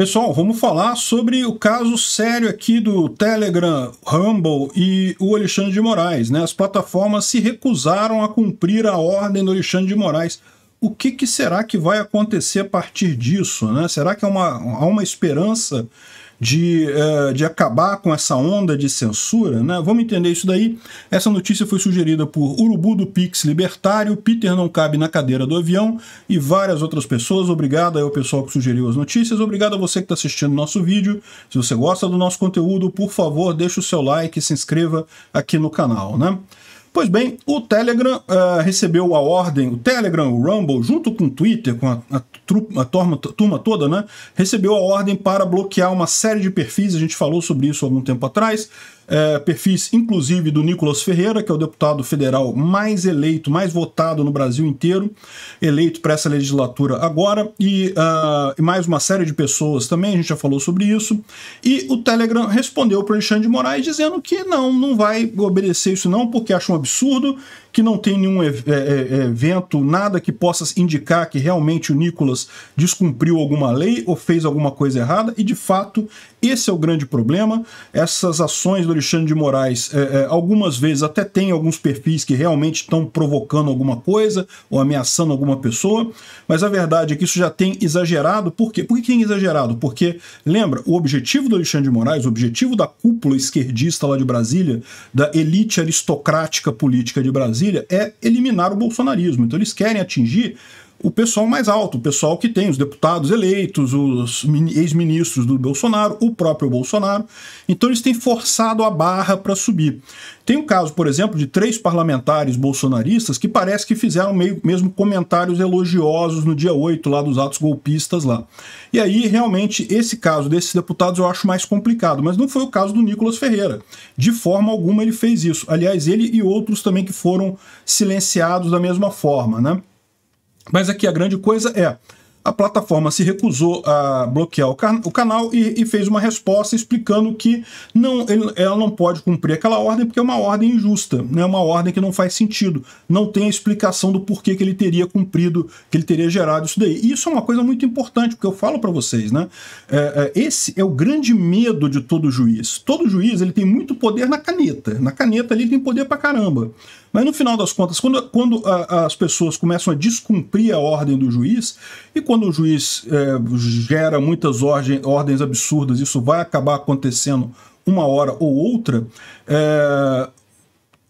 Pessoal, vamos falar sobre o caso sério aqui do Telegram, Rumble e o Alexandre de Moraes. Né? As plataformas se recusaram a cumprir a ordem do Alexandre de Moraes. O que, que será que vai acontecer a partir disso? Né? Será que há uma, há uma esperança de, uh, de acabar com essa onda de censura, né? Vamos entender isso daí. Essa notícia foi sugerida por Urubu do Pix Libertário, Peter não cabe na cadeira do avião e várias outras pessoas. Obrigado aí ao pessoal que sugeriu as notícias. Obrigado a você que está assistindo nosso vídeo. Se você gosta do nosso conteúdo, por favor, deixe o seu like e se inscreva aqui no canal, né? Pois bem, o Telegram uh, recebeu a ordem, o Telegram, o Rumble, junto com o Twitter, com a, a, a, turma, a, turma, toda, né? Recebeu a ordem para bloquear uma série de perfis, a gente falou sobre isso algum tempo atrás. É, perfis, inclusive do Nicolas Ferreira, que é o deputado federal mais eleito, mais votado no Brasil inteiro, eleito para essa legislatura agora, e, uh, e, mais uma série de pessoas também, a gente já falou sobre isso. E o Telegram respondeu para o Alexandre de Moraes dizendo que não, não vai obedecer isso não, porque acha um absurdo que não tem nenhum é, é, é, evento, nada que possa indicar que realmente o Nicolas descumpriu alguma lei ou fez alguma coisa errada, e de fato esse é o grande problema. Essas ações do Alexandre de Moraes, algumas vezes até tem alguns perfis que realmente estão provocando alguma coisa ou ameaçando alguma pessoa, mas a verdade é que isso já tem exagerado. Por quê? Por que tem exagerado? Porque, lembra, o objetivo do Alexandre de Moraes, o objetivo da cúpula esquerdista lá de Brasília, da elite aristocrática política de Brasília, Brasília é eliminar o bolsonarismo. Então eles querem atingir o pessoal mais alto, o pessoal que tem os deputados eleitos, os ex-ministros do Bolsonaro, o próprio Bolsonaro. Então eles têm forçado a barra para subir. Tem um caso, por exemplo, de três parlamentares bolsonaristas que parece que fizeram meio, mesmo comentários elogiosos no dia 8 lá dos atos golpistas lá. E aí, realmente, esse caso desses deputados eu acho mais complicado, mas não foi o caso do Nicolas Ferreira. De forma alguma ele fez isso. Aliás, ele e outros também que foram silenciados da mesma forma, né? Mas aqui a grande coisa é, a plataforma se recusou a bloquear o, can o canal e, e, fez uma resposta explicando que não, ele, ela não pode cumprir aquela ordem porque é uma ordem injusta, né? uma ordem que não faz sentido, não tem a explicação do porquê que ele teria cumprido, que ele teria gerado isso daí. E isso é uma coisa muito importante, porque eu falo para vocês, né? É, é, esse é o grande medo de todo juiz. Todo juiz ele tem muito poder na caneta, na caneta ali ele tem poder para caramba. Mas no final das contas, quando, quando a, as pessoas começam a descumprir a ordem do juiz, e quando o juiz é, gera muitas ordens absurdas, isso vai acabar acontecendo uma hora ou outra, é,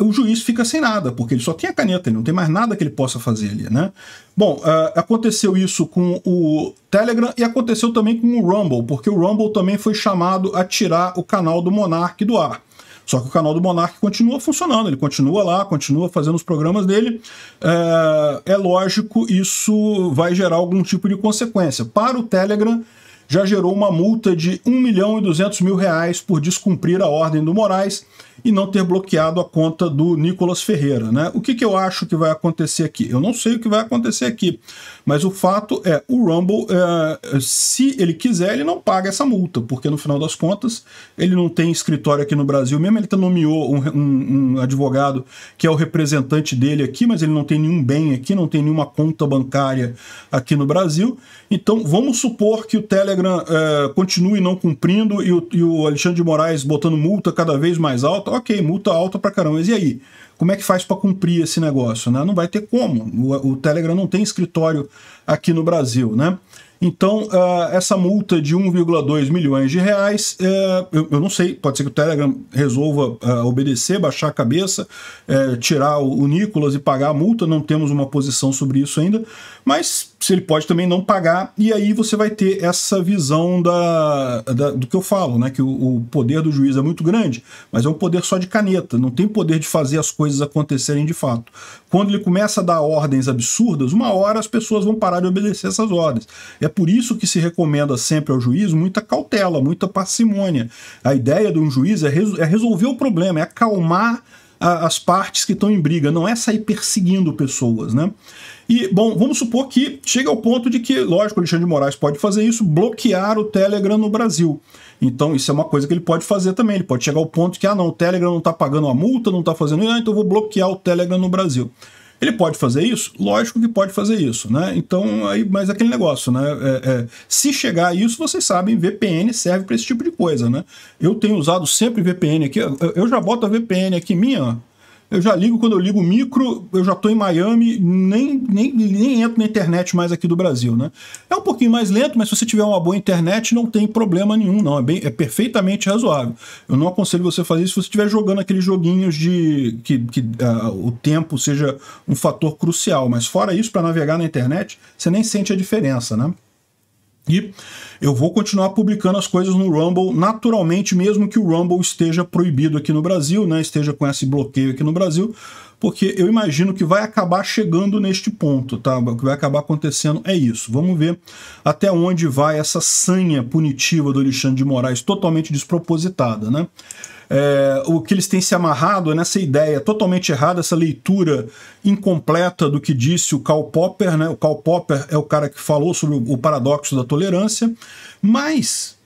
o juiz fica sem nada, porque ele só tem a caneta, ele não tem mais nada que ele possa fazer ali, né? Bom, uh, aconteceu isso com o Telegram e aconteceu também com o Rumble, porque o Rumble também foi chamado a tirar o canal do Monark do ar. Só que o canal do Monark continua funcionando, ele continua lá, continua fazendo os programas dele. É, é lógico, isso vai gerar algum tipo de consequência. Para o Telegram, já gerou uma multa de 1 milhão e 200 mil reais por descumprir a ordem do Moraes e não ter bloqueado a conta do Nicolas Ferreira. Né? O que, que eu acho que vai acontecer aqui? Eu não sei o que vai acontecer aqui, mas o fato é, o Rumble, é, se ele quiser, ele não paga essa multa, porque no final das contas ele não tem escritório aqui no Brasil mesmo, ele nomeou um, um, um advogado que é o representante dele aqui, mas ele não tem nenhum bem aqui, não tem nenhuma conta bancária aqui no Brasil. Então vamos supor que o Telegram Telegram é, continue não cumprindo e o, e o, Alexandre de Moraes botando multa cada vez mais alta, ok, multa alta pra caramba, mas e aí? Como é que faz para cumprir esse negócio? Né? Não vai ter como. O, o, Telegram não tem escritório aqui no Brasil, né? Então, uh, essa multa de 1,2 milhões de reais, uh, eu, eu, não sei, pode ser que o Telegram resolva uh, obedecer, baixar a cabeça, tirar o, o Nicolas e pagar a multa, não temos uma posição sobre isso ainda, mas se ele pode também não pagar, e aí você vai ter essa visão da, da do que eu falo, né? Que o, o, poder do juiz é muito grande, mas é um poder só de caneta, não tem poder de fazer as coisas acontecerem de fato. Quando ele começa a dar ordens absurdas, uma hora as pessoas vão parar de obedecer essas ordens. É por isso que se recomenda sempre ao juiz muita cautela, muita parcimônia. A ideia de um juiz é, resol é resolver o problema, é acalmar a, as partes que estão em briga, não é sair perseguindo pessoas, né? E, bom, vamos supor que chega ao ponto de que, lógico, o Alexandre de Moraes pode fazer isso, bloquear o Telegram no Brasil. Então, isso é uma coisa que ele pode fazer também. Ele pode chegar ao ponto que, ah, não, o Telegram não está pagando a multa, não está fazendo, ah, então eu vou bloquear o Telegram no Brasil. Ele pode fazer isso? Lógico que pode fazer isso, né? Então, aí, mas aquele negócio, né? É, é, se chegar a isso, vocês sabem, VPN serve para esse tipo de coisa, né? Eu tenho usado sempre VPN aqui, eu já boto a VPN aqui minha, eu já ligo, quando eu ligo o micro, eu já estou em Miami, nem, nem, nem entro na internet mais aqui do Brasil, né? É um pouquinho mais lento, mas se você tiver uma boa internet, não tem problema nenhum, não. É, bem, é perfeitamente razoável. Eu não aconselho você fazer isso se você estiver jogando aqueles joguinhos de que, que uh, o tempo seja um fator crucial, mas fora isso, para navegar na internet, você nem sente a diferença, né? E eu vou continuar publicando as coisas no Rumble naturalmente, mesmo que o Rumble esteja proibido aqui no Brasil, né? Esteja com esse bloqueio aqui no Brasil, porque eu imagino que vai acabar chegando neste ponto, tá? O que vai acabar acontecendo é isso. Vamos ver até onde vai essa sanha punitiva do Alexandre de Moraes, totalmente despropositada, né? É, o que eles têm se amarrado é nessa ideia totalmente errada, essa leitura incompleta do que disse o Karl Popper. Né? O Karl Popper é o cara que falou sobre o paradoxo da tolerância, mas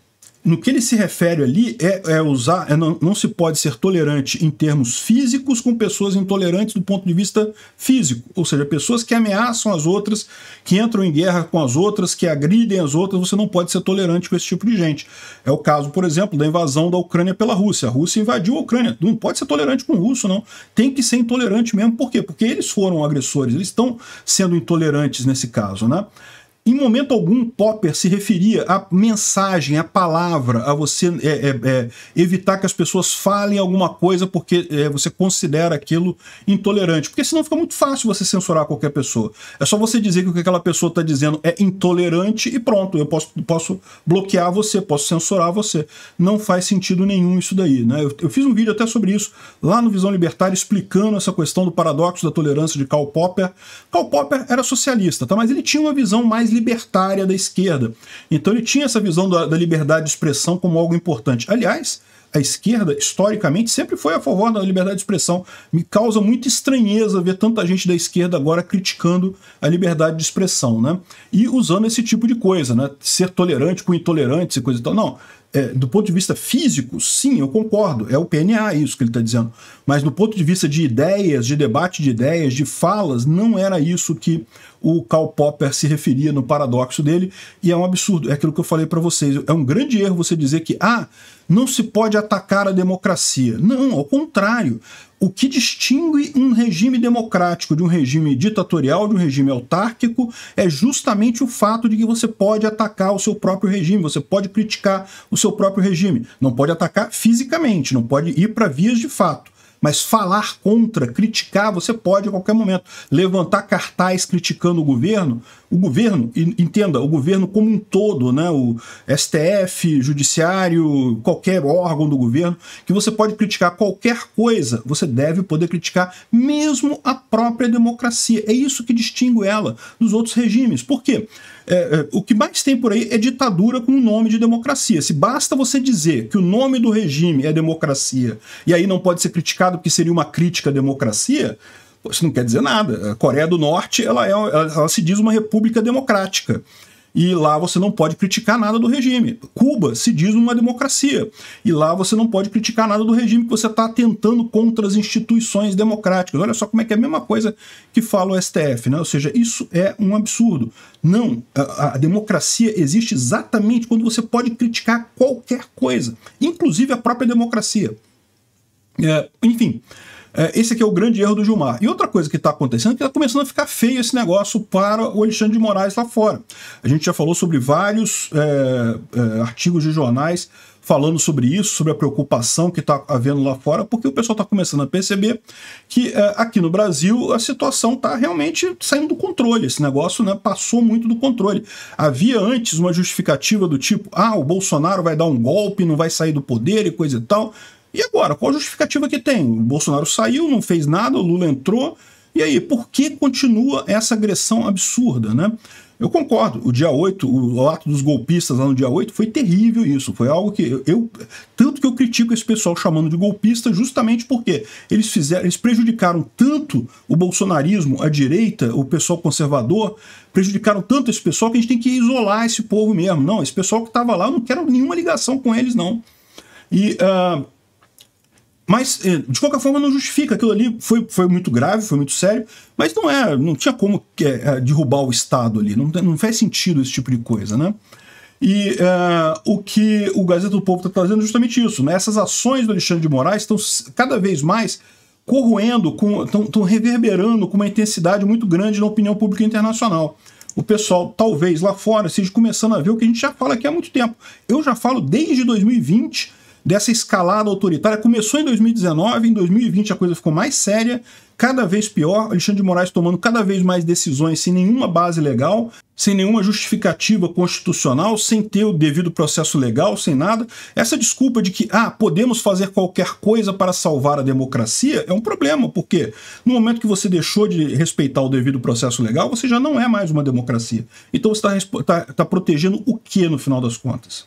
no que ele se refere ali é, é usar, é não, não, se pode ser tolerante em termos físicos com pessoas intolerantes do ponto de vista físico, ou seja, pessoas que ameaçam as outras, que entram em guerra com as outras, que agridem as outras, você não pode ser tolerante com esse tipo de gente. É o caso, por exemplo, da invasão da Ucrânia pela Rússia. A Rússia invadiu a Ucrânia, não pode ser tolerante com o russo, não. Tem que ser intolerante mesmo, por quê? Porque eles foram agressores, eles estão sendo intolerantes nesse caso, né? Em momento algum, Popper se referia à mensagem, à palavra, a você é, é, é, evitar que as pessoas falem alguma coisa porque é, você considera aquilo intolerante. Porque senão fica muito fácil você censurar qualquer pessoa. É só você dizer que o que aquela pessoa está dizendo é intolerante e pronto, eu posso, posso bloquear você, posso censurar você. Não faz sentido nenhum isso daí. Né? Eu, eu fiz um vídeo até sobre isso lá no Visão Libertária explicando essa questão do paradoxo da tolerância de Karl Popper. Karl Popper era socialista, tá? mas ele tinha uma visão mais libertária da esquerda. Então ele tinha essa visão da, da liberdade de expressão como algo importante. Aliás, a esquerda, historicamente, sempre foi a favor da liberdade de expressão. Me causa muita estranheza ver tanta gente da esquerda agora criticando a liberdade de expressão, né? E usando esse tipo de coisa, né? Ser tolerante com intolerantes e coisa e tal. Não, é, do ponto de vista físico, sim, eu concordo, é o PNA isso que ele está dizendo. Mas do ponto de vista de ideias, de debate de ideias, de falas, não era isso que o Karl Popper se referia no paradoxo dele, e é um absurdo, é aquilo que eu falei para vocês. É um grande erro você dizer que, ah, não se pode atacar a democracia. Não, ao contrário. O que distingue um regime democrático de um regime ditatorial, de um regime autárquico, é justamente o fato de que você pode atacar o seu próprio regime, você pode criticar o seu próprio regime. Não pode atacar fisicamente, não pode ir para vias de fato mas falar contra, criticar, você pode a qualquer momento. Levantar cartaz criticando o governo, o governo, entenda, o governo como um todo, né? o STF, judiciário, qualquer órgão do governo, que você pode criticar qualquer coisa, você deve poder criticar mesmo a própria democracia. É isso que distingue ela dos outros regimes. Por quê? É, é, o que mais tem por aí é ditadura com o nome de democracia. Se basta você dizer que o nome do regime é democracia e aí não pode ser criticado porque seria uma crítica à democracia, isso não quer dizer nada. A Coreia do Norte ela, é, ela, ela se diz uma república democrática e lá você não pode criticar nada do regime. Cuba se diz uma democracia e lá você não pode criticar nada do regime que você está atentando contra as instituições democráticas. Olha só como é que é a mesma coisa que fala o STF, né? Ou seja, isso é um absurdo. Não, a, a democracia existe exatamente quando você pode criticar qualquer coisa, inclusive a própria democracia. É, enfim, é, esse aqui é o grande erro do Gilmar. E outra coisa que está acontecendo é que está começando a ficar feio esse negócio para o Alexandre de Moraes lá fora. A gente já falou sobre vários é, é, artigos de jornais falando sobre isso, sobre a preocupação que está havendo lá fora, porque o pessoal está começando a perceber que é, aqui no Brasil a situação está realmente saindo do controle. Esse negócio né, passou muito do controle. Havia antes uma justificativa do tipo: ah, o Bolsonaro vai dar um golpe, não vai sair do poder e coisa e tal. E agora, qual a justificativa que tem? O Bolsonaro saiu, não fez nada, o Lula entrou. E aí, por que continua essa agressão absurda, né? Eu concordo, o dia 8, o ato dos golpistas lá no dia 8 foi terrível isso, foi algo que eu, eu tanto que eu critico esse pessoal chamando de golpista justamente porque eles fizeram, eles prejudicaram tanto o bolsonarismo, a direita, o pessoal conservador, prejudicaram tanto esse pessoal que a gente tem que isolar esse povo mesmo. Não, esse pessoal que estava lá, eu não quero nenhuma ligação com eles não. E uh, mas, eh, de qualquer forma, não justifica. Aquilo ali foi, foi muito grave, foi muito sério, mas não é, não tinha como é, derrubar o Estado ali. Não, não faz sentido esse tipo de coisa, né? E o que o Gazeta do Povo está trazendo é justamente isso. Né? Essas ações do Alexandre de Moraes estão cada vez mais corroendo, estão reverberando com uma intensidade muito grande na opinião pública internacional. O pessoal, talvez lá fora, esteja começando a ver o que a gente já fala aqui há muito tempo. Eu já falo desde 2020 dessa escalada autoritária. Começou em 2019, em 2020 a coisa ficou mais séria, cada vez pior, Alexandre de Moraes tomando cada vez mais decisões sem nenhuma base legal, sem nenhuma justificativa constitucional, sem ter o devido processo legal, sem nada. Essa desculpa de que, ah, podemos fazer qualquer coisa para salvar a democracia é um problema, porque no momento que você deixou de respeitar o devido processo legal, você já não é mais uma democracia. Então você está tá, tá protegendo o que no final das contas?